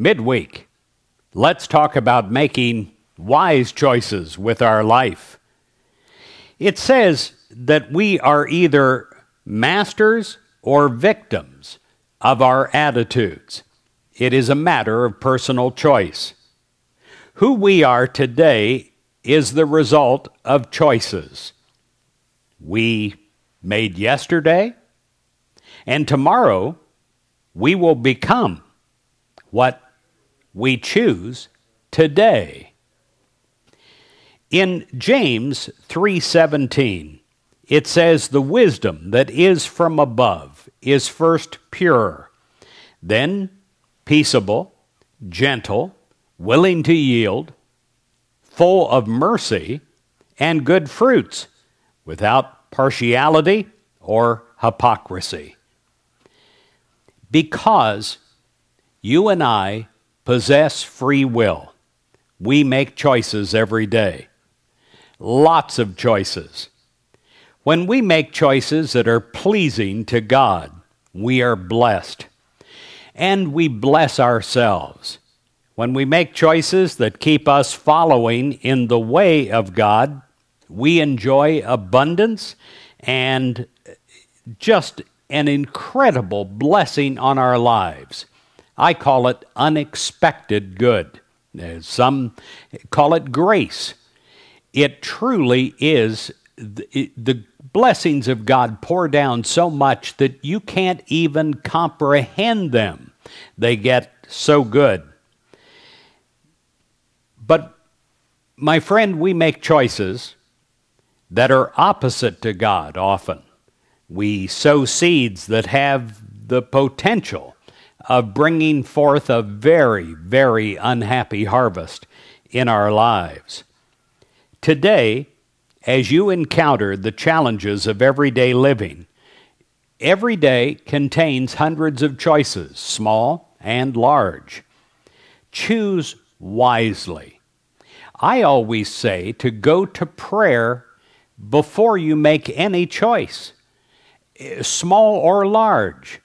Midweek, let's talk about making wise choices with our life. It says that we are either masters or victims of our attitudes. It is a matter of personal choice. Who we are today is the result of choices we made yesterday, and tomorrow we will become what we choose today. In James 3:17, it says the wisdom that is from above is first pure, then peaceable, gentle, willing to yield, full of mercy and good fruits, without partiality or hypocrisy. Because you and I possess free will. We make choices every day, lots of choices. When we make choices that are pleasing to God, we are blessed. And we bless ourselves. When we make choices that keep us following in the way of God, we enjoy abundance and just an incredible blessing on our lives. I call it unexpected good. Some call it grace. It truly is the blessings of God pour down so much that you can't even comprehend them. They get so good. But, my friend, we make choices that are opposite to God often. We sow seeds that have the potential of bringing forth a very, very unhappy harvest in our lives. Today, as you encounter the challenges of everyday living, every day contains hundreds of choices, small and large. Choose wisely. I always say to go to prayer before you make any choice, eh, small or large.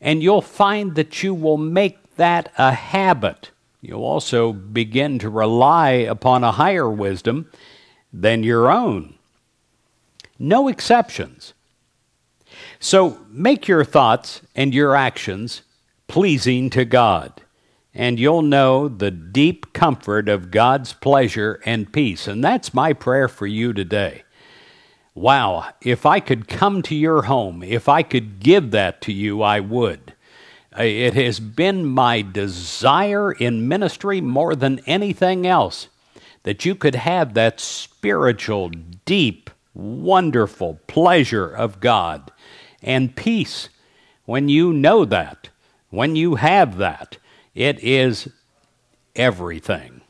And you'll find that you will make that a habit. You'll also begin to rely upon a higher wisdom than your own. No exceptions. So make your thoughts and your actions pleasing to God, and you'll know the deep comfort of God's pleasure and peace. And that's my prayer for you today Wow, if I could come to your home, if I could give that to you, I would. It has been my desire in ministry more than anything else that you could have that spiritual, deep, wonderful pleasure of God and peace when you know that, when you have that. It is everything.